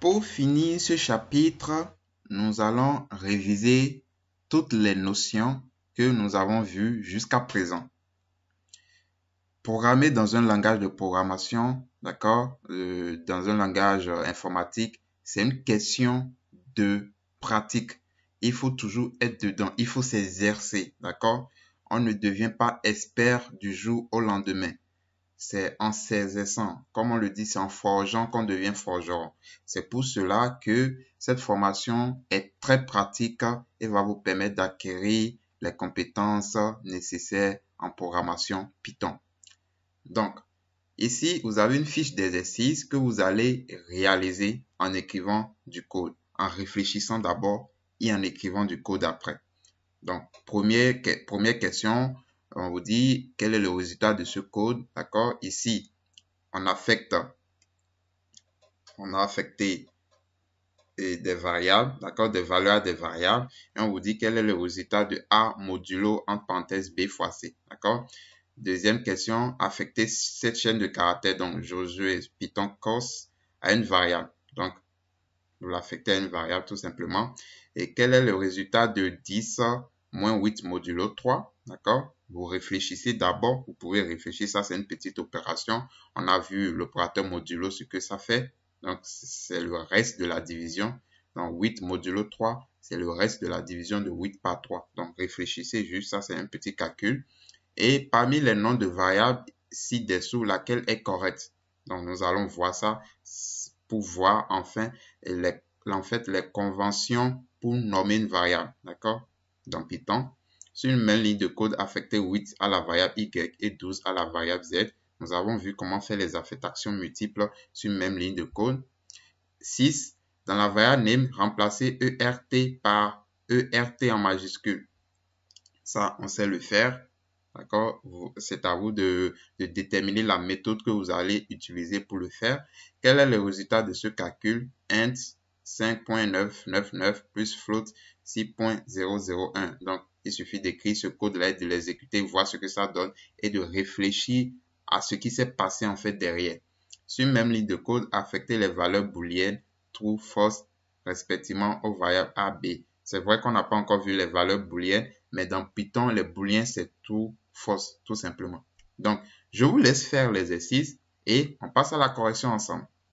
Pour finir ce chapitre, nous allons réviser toutes les notions que nous avons vues jusqu'à présent. Programmer dans un langage de programmation, d'accord, euh, dans un langage informatique, c'est une question de pratique. Il faut toujours être dedans, il faut s'exercer, d'accord On ne devient pas expert du jour au lendemain c'est en saisissant, comme on le dit, c'est en forgeant qu'on devient forgeron. C'est pour cela que cette formation est très pratique et va vous permettre d'acquérir les compétences nécessaires en programmation Python. Donc, ici, vous avez une fiche d'exercice que vous allez réaliser en écrivant du code, en réfléchissant d'abord et en écrivant du code après. Donc, première question, on vous dit quel est le résultat de ce code, d'accord Ici, on affecte, on a affecté des variables, d'accord Des valeurs des variables, et on vous dit quel est le résultat de A modulo en parenthèse B fois C, d'accord Deuxième question, affecter cette chaîne de caractères, donc Josué Python Cos, à une variable. Donc, vous l'affectez à une variable tout simplement. Et quel est le résultat de 10 moins 8 modulo 3, d'accord Vous réfléchissez d'abord, vous pouvez réfléchir, ça c'est une petite opération. On a vu l'opérateur modulo, ce que ça fait. Donc, c'est le reste de la division. Donc, 8 modulo 3, c'est le reste de la division de 8 par 3. Donc, réfléchissez juste, ça c'est un petit calcul. Et parmi les noms de variables ci-dessous, laquelle est correcte Donc, nous allons voir ça pour voir enfin les, en fait, les conventions pour nommer une variable. D'accord dans Python, sur une même ligne de code affecter 8 à la variable y et 12 à la variable z, nous avons vu comment faire les affectations multiples sur une même ligne de code. 6. Dans la variable name, remplacer ERT par ERT en majuscule. Ça, on sait le faire. D'accord C'est à vous de, déterminer la méthode que vous allez utiliser pour le faire. Quel est le résultat de ce calcul 5.999 plus float 6.001. Donc, il suffit d'écrire ce code-là et de l'exécuter, voir ce que ça donne et de réfléchir à ce qui s'est passé en fait derrière. Sur même ligne de code, affecter les valeurs booliennes true, false, respectivement aux variables A, B. C'est vrai qu'on n'a pas encore vu les valeurs booliennes, mais dans Python, les booliens c'est true, false, tout simplement. Donc, je vous laisse faire l'exercice et on passe à la correction ensemble.